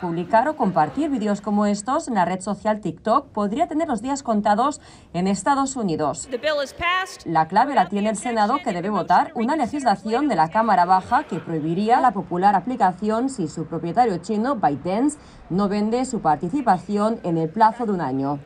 Publicar o compartir vídeos como estos en la red social TikTok podría tener los días contados en Estados Unidos. La clave la tiene el Senado que debe votar una legislación de la Cámara Baja que prohibiría la popular aplicación si su propietario chino, ByteDance, no vende su participación en el plazo de un año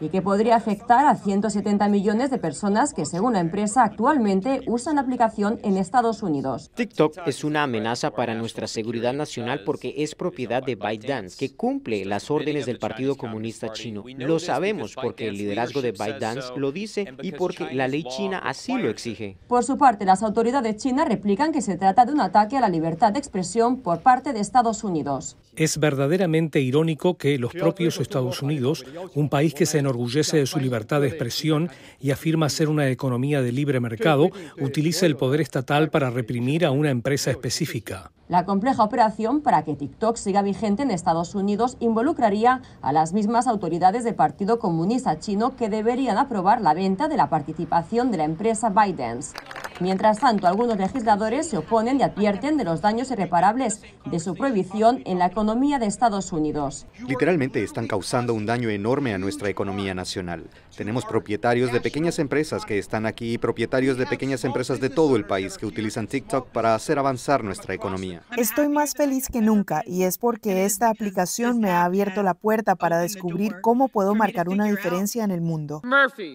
y que podría afectar a 170 millones de personas que, según la empresa, actualmente usan la aplicación en Estados Unidos. TikTok es una amenaza para nuestra seguridad nacional porque es propiedad de ByteDance, que cumple las órdenes del Partido Comunista Chino. Lo sabemos porque el liderazgo de ByteDance lo dice y porque la ley china así lo exige. Por su parte, las autoridades chinas replican que se trata de un ataque a la libertad de expresión por parte de Estados Unidos. Es verdaderamente irónico que los propios Estados Unidos, un país que se orgullece de su libertad de expresión y afirma ser una economía de libre mercado, utiliza el poder estatal para reprimir a una empresa específica. La compleja operación para que TikTok siga vigente en Estados Unidos involucraría a las mismas autoridades del Partido Comunista Chino que deberían aprobar la venta de la participación de la empresa ByteDance. Mientras tanto, algunos legisladores se oponen y advierten de los daños irreparables de su prohibición en la economía de Estados Unidos. Literalmente están causando un daño enorme a nuestra economía nacional. Tenemos propietarios de pequeñas empresas que están aquí y propietarios de pequeñas empresas de todo el país que utilizan TikTok para hacer avanzar nuestra economía. Estoy más feliz que nunca y es porque esta aplicación me ha abierto la puerta para descubrir cómo puedo marcar una diferencia en el mundo.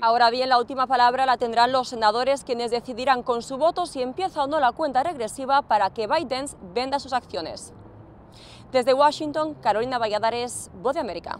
Ahora bien, la última palabra la tendrán los senadores quienes decidirán con su voto si empieza o no la cuenta regresiva para que Biden venda sus acciones. Desde Washington, Carolina Valladares, Voz de América.